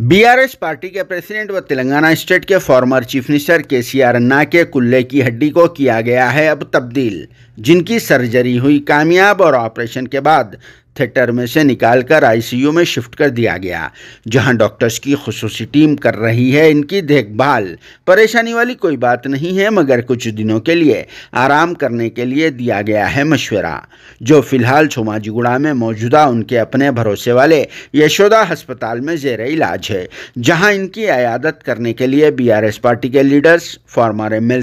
BRS party के president व Telangana state के former chief minister K C are अन्ना के कुल्ले की हड्डी को किया गया है अब तब्दील जिनकी सर्जरी हुई कामयाब और ऑपरेशन के बाद थिएटर में से निकालकर आईसीयू में शिफ्ट कर दिया गया जहां डॉक्टर्स की खसूसी टीम कर रही है इनकी देखभाल परेशानी वाली कोई बात नहीं है मगर कुछ दिनों के लिए आराम करने के लिए दिया गया है मशवरा जो फिलहाल छोमाजीगुड़ा में मौजूदा उनके अपने भरोसे वाले यशोदा अस्पताल में जेर इलाज है जहाँ इनकी अयादत करने के लिए बी पार्टी के leaders former M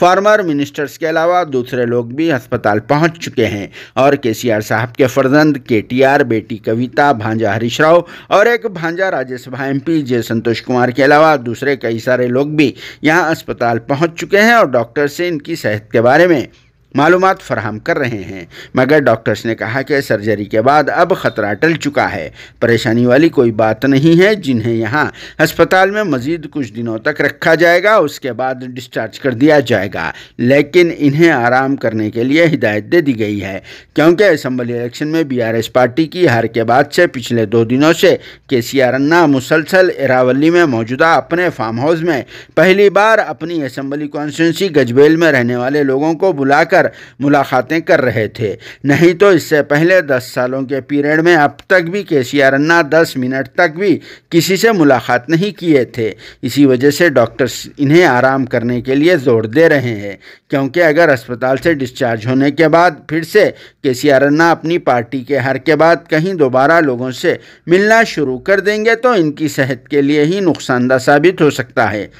former ministers के अलावा दूसरे लोग भी अस्पताल पहुंच चुके हैं और केसीआर साहब के फर्जंद केटीआर बेटी कविता भांजा हरीश राव और एक भांजा राज्यसभा एमपी जय संतोष कुमार के अलावा दूसरे कई सारे लोग भी यहाँ अस्पताल पहुँच चुके हैं और डॉक्टर से इनकी सेहत के बारे में मालूम फराहम कर रहे हैं मगर डॉक्टर्स ने कहा कि सर्जरी के बाद अब खतरा टल चुका है परेशानी वाली कोई बात नहीं है जिन्हें यहाँ अस्पताल में मजीद कुछ दिनों तक रखा जाएगा उसके बाद डिस्चार्ज कर दिया जाएगा लेकिन इन्हें आराम करने के लिए हिदायत दे दी गई है क्योंकि असम्बली इलेक्शन में एस पार्टी की हार के बाद से पिछले दो दिनों से के सी आर अन्ना मुसलसल एरावली में मौजूदा अपने फार्म हाउस में पहली बार अपनी असम्बली कॉन्स्टिटेंसी गजबेल में रहने वाले लोगों को बुलाकर लेकर मुलाकातें कर रहे थे नहीं तो इससे पहले दस सालों के पीरियड में अब तक भी के सी आर अन्ना दस मिनट तक भी किसी से मुलाकात नहीं किए थे इसी वजह से डॉक्टर्स इन्हें आराम करने के लिए जोर दे रहे हैं क्योंकि अगर अस्पताल से डिस्चार्ज होने के बाद फिर से के सी आर अन्ना अपनी पार्टी के हर के बाद कहीं दोबारा लोगों से मिलना शुरू कर देंगे तो इनकी सेहत के लिए ही नुकसानदा साबित हो सकता है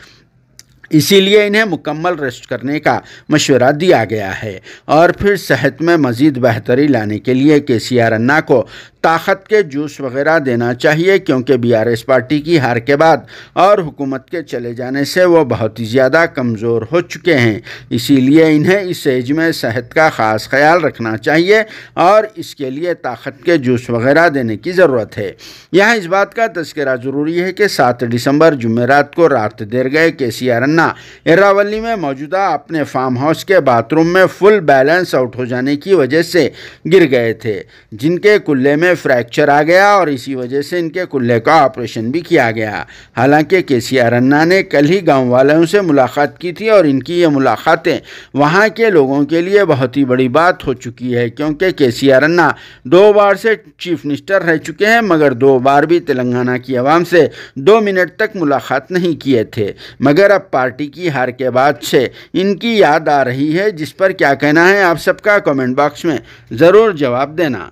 इसीलिए इन्हें मुकम्मल रेस्ट करने का मशवरा दिया गया है और फिर सेहत में मज़ीद बेहतरी लाने के लिए के सी आर अन्ना को ताकत के जूस वगैरह देना चाहिए क्योंकि बीआरएस पार्टी की हार के बाद और हुकूमत के चले जाने से वो बहुत ही ज़्यादा कमज़ोर हो चुके हैं इसीलिए इन्हें इस एज में सेहत का ख़ास ख्याल रखना चाहिए और इसके लिए ताकत के जूस वगैरह देने की ज़रूरत है यहाँ इस बात का तस्करा ज़रूरी है कि सात दिसंबर जुमेरात को रात देर गए के सी आर अन्ना एरावली में मौजूदा अपने फार्म हाउस के बाथरूम में फुल बैलेंस आउट हो जाने की वजह से गिर गए थे जिनके कुल्ले में में फ्रैक्चर आ गया और इसी वजह से इनके कुल्ले का ऑपरेशन भी किया गया हालांकि के सी आर अन्ना ने कल ही गांव वालों से मुलाकात की थी और इनकी ये मुलाकातें वहां के लोगों के लिए बहुत ही बड़ी बात हो चुकी है क्योंकि के सी आर अन्ना दो बार से चीफ मिनिस्टर रह चुके हैं मगर दो बार भी तेलंगाना की आवाम से दो मिनट तक मुलाकात नहीं किए थे मगर अब पार्टी की हार के बाद से इनकी याद आ रही है जिस पर क्या कहना है आप सबका कमेंट बॉक्स में ज़रूर जवाब देना